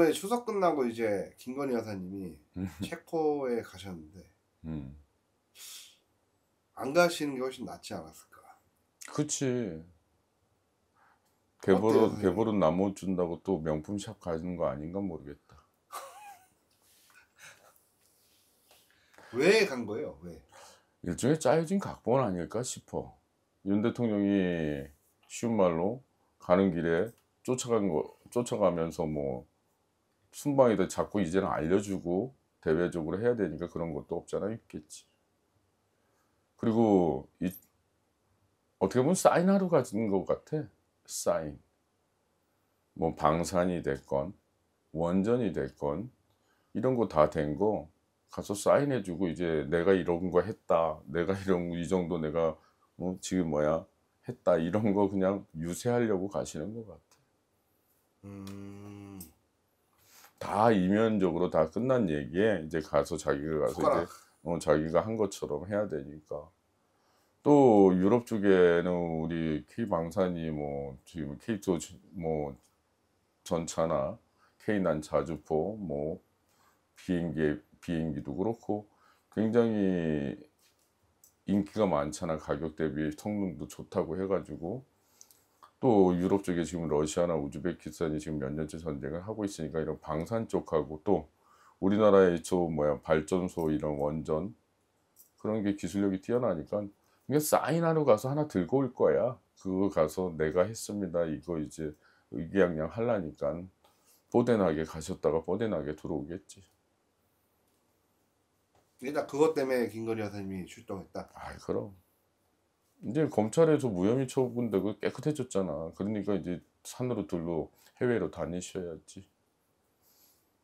요번에 추석 끝나고 이제 김건희 여사님이 음. 체코에 가셨는데 음. 안 가시는 게 훨씬 낫지 않았을까? 그치. 개벌은 개벌은 나무 준다고 또 명품 샵 가는 거 아닌가 모르겠다. 왜 간 거예요? 왜? 일종의 짜여진 각본 아닐까 싶어. 윤 대통령이 쉬운 말로 가는 길에 쫓아간 거 쫓아가면서 뭐 순방이다 자꾸 이제는 알려주고 대외적으로 해야 되니까 그런 것도 없잖아 있겠지. 그리고 이, 어떻게 보면 사인하러 가는 것 같아. 사인. 뭐 방산이 됐건 원전이 됐건 이런 거 다 된 거 가서 사인해주고 이제 내가 이런 거 했다. 내가 이런 이 정도 내가 뭐 지금 뭐야 했다 이런 거 그냥 유세하려고 가시는 것 같아. 다 이면적으로 다 끝난 얘기에 이제 가서 자기가 가서 이제 어, 자기가 한 것처럼 해야 되니까 또 유럽 쪽에는 우리 K 방산이 뭐 지금 K2 뭐 전차나 K9 자주포 뭐 비행기 비행기도 그렇고 굉장히 인기가 많잖아 가격 대비 성능도 좋다고 해가지고 또 유럽 쪽에 지금 러시아나 우즈베키스탄이 지금 몇 년째 전쟁을 하고 있으니까 이런 방산 쪽하고 또 우리나라의 저 뭐야 발전소 이런 원전 그런 게 기술력이 뛰어나니까 이게 사인하러 가서 하나 들고 올 거야. 그거 가서 내가 했습니다. 이거 이제 의기양양 할라니까 뽀대나게 가셨다가 뽀대나게 들어오겠지. 일단 그것 때문에 김건희 여사님이 출동했다. 아, 그럼. 이제 검찰에서 무혐의 처분되고 깨끗해졌잖아. 그러니까 이제 산으로 둘러 해외로 다니셔야지.